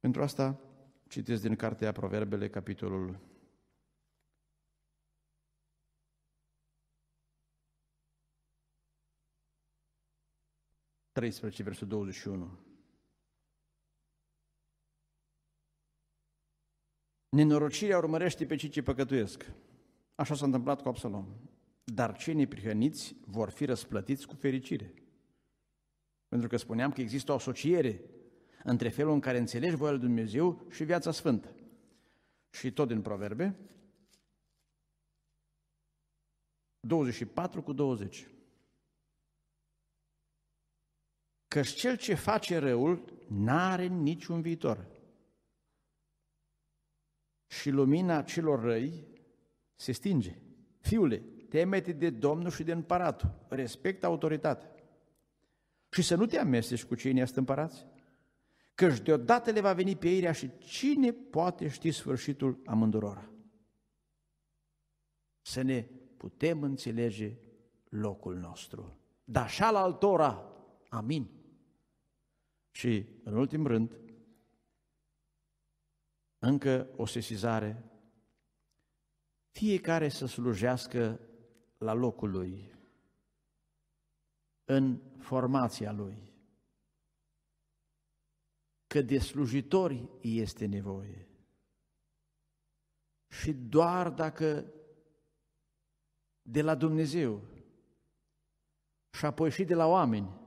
Pentru asta citesc din cartea Proverbele, capitolul 13, versul 21. Nenorocirea urmărește pe cei ce păcătuiesc. Așa s-a întâmplat cu Absalom. Dar cei neprihăniți vor fi răsplătiți cu fericire. Pentru că spuneam că există o asociere între felul în care înțelegi voia lui Dumnezeu și viața sfântă. Și tot din Proverbe, 24 cu 20. că cel ce face răul n-are niciun viitor. Și lumina celor răi se stinge. Fiule, teme-te de Domnul și de împăratul, respectă autoritatea. Și să nu te amesteci cu cei neastâmpărați, căci deodată le va veni ei și cine poate ști sfârșitul amândurora. Să ne putem înțelege locul nostru. Dar și al altora. Amin. Și, în ultim rând, încă o sesizare, fiecare să slujească la locul lui, în formația lui, că de slujitori este nevoie. Și doar dacă de la Dumnezeu și apoi și de la oameni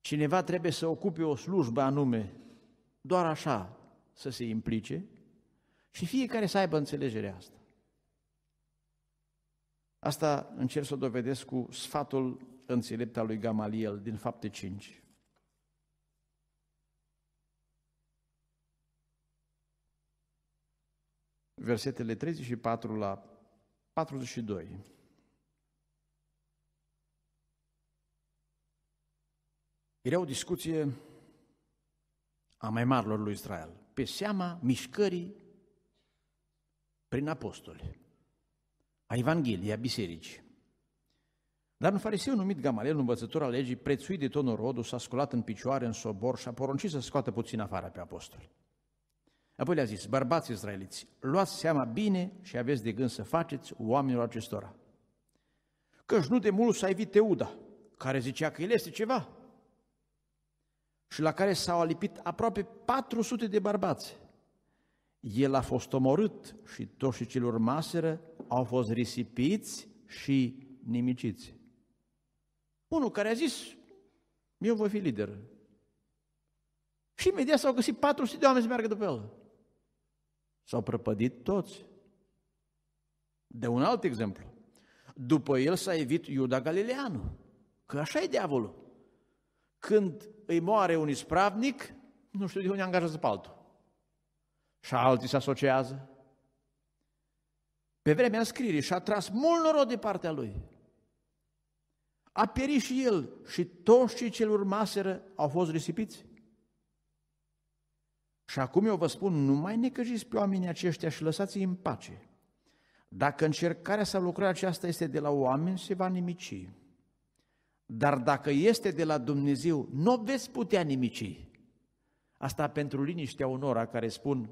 cineva trebuie să ocupe o slujbă anume, doar așa să se implice și fiecare să aibă înțelegerea asta. Asta încerc să o dovedesc cu sfatul înțelept al lui Gamaliel din fapte 5. Versetele 34 la 42. Era o discuție a mai marilor lui Israel, pe seama mișcării prin apostoli, a Evangheliei, a bisericii. Dar un fariseu numit Gamaliel, învățător al legii, prețuit de tot norodul, s-a sculat în picioare, în sobor și a poruncit să scoată puțin afară pe apostoli. Apoi le-a zis, bărbați israeliți, luați seama bine și aveți de gând să faceți oamenilor acestora. Căci nu de mult s-a evit Teuda, care zicea că el este ceva, și la care s-au alipit aproape 400 de bărbați. El a fost omorât și toți ce urmaseră au fost risipiți și nimiciți. Unul care a zis, eu voi fi lider. Și imediat s-au găsit 400 de oameni să meargă după el. S-au prăpădit toți. De un alt exemplu. După el s-a evit Iuda Galileanu. Că așa e diavolul. Când îi moare un ispravnic, nu știu de unde angajează pe altul. Și alții se asociază. Pe vremea scririi și-a tras mult noroc de partea lui. A pierit și el și toți cei ce urmaseră au fost risipiți. Și acum eu vă spun, nu mai necăjiți pe oamenii aceștia și lăsați-i în pace. Dacă încercarea să lucrarea aceasta este de la oameni, se va nimici. Dar dacă este de la Dumnezeu, nu veți putea nimici. Asta pentru liniștea unora care spun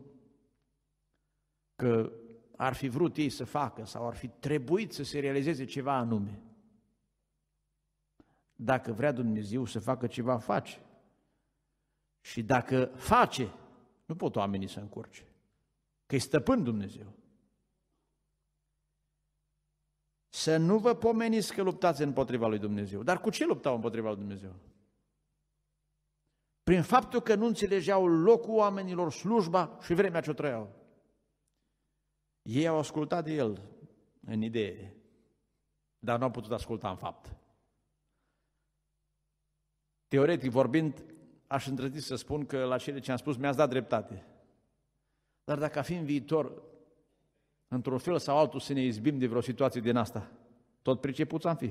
că ar fi vrut ei să facă sau ar fi trebuit să se realizeze ceva anume. Dacă vrea Dumnezeu să facă ceva, face. Și dacă face, nu pot oamenii să încurce. Că e stăpân Dumnezeu. Să nu vă pomeniți că luptați împotriva lui Dumnezeu. Dar cu ce luptau împotriva lui Dumnezeu? Prin faptul că nu înțelegeau locul oamenilor, slujba și vremea ce o trăiau. Ei au ascultat de el în idee, dar nu au putut asculta în fapt. Teoretic vorbind, aș îndrăti să spun că la cele ce am spus mi-ați dat dreptate. Dar dacă a fi în viitor într-un fel sau altul, să ne izbim de vreo situație din asta. Tot pricepuți am fi.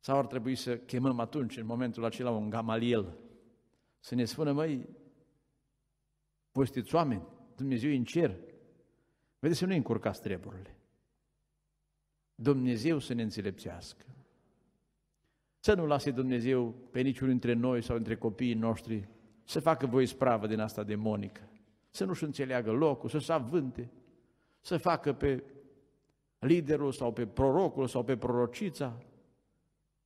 Sau ar trebui să chemăm atunci, în momentul acela, un gamaliel, să ne spună, măi, voi sunteți oameni, Dumnezeu e în cer. Vedeți să nu încurcați treburile. Dumnezeu să ne înțelepțească. Să nu lase Dumnezeu pe niciunul dintre noi sau între copiii noștri să facă voi spravă din asta demonică să nu-și înțeleagă locul, să se avânte, să facă pe liderul sau pe prorocul sau pe prorocița,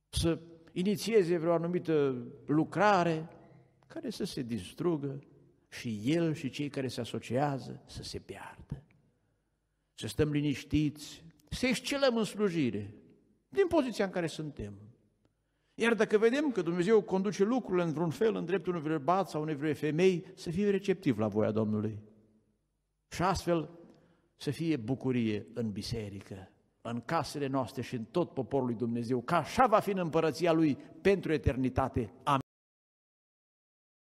să inițieze vreo anumită lucrare care să se distrugă și el și cei care se asociază să se piardă. Să stăm liniștiți, să excelăm în slujire, din poziția în care suntem. Iar dacă vedem că Dumnezeu conduce lucrurile într-un fel, în dreptul unui bărbat sau unei vreo femei, să fie receptiv la voia Domnului. Și astfel să fie bucurie în biserică, în casele noastre și în tot poporul lui Dumnezeu, ca așa va fi în împărăția Lui pentru eternitate. Amin.